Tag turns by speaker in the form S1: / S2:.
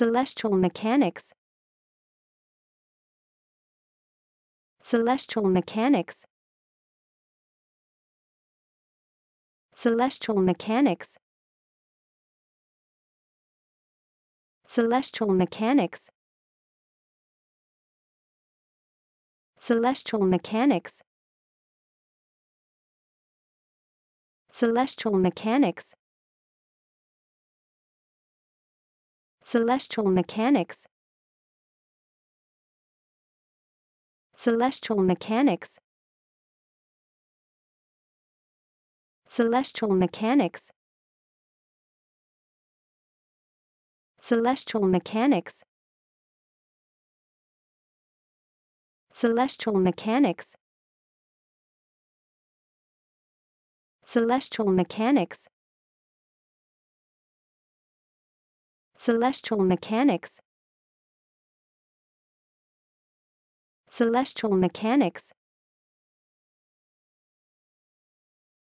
S1: Celestial mechanics Celestial mechanics Celestial mechanics Celestial mechanics Celestial mechanics Celestial mechanics Celestial mechanics Celestial mechanics Celestial mechanics Celestial mechanics Celestial mechanics Celestial mechanics Celestial mechanics Celestial mechanics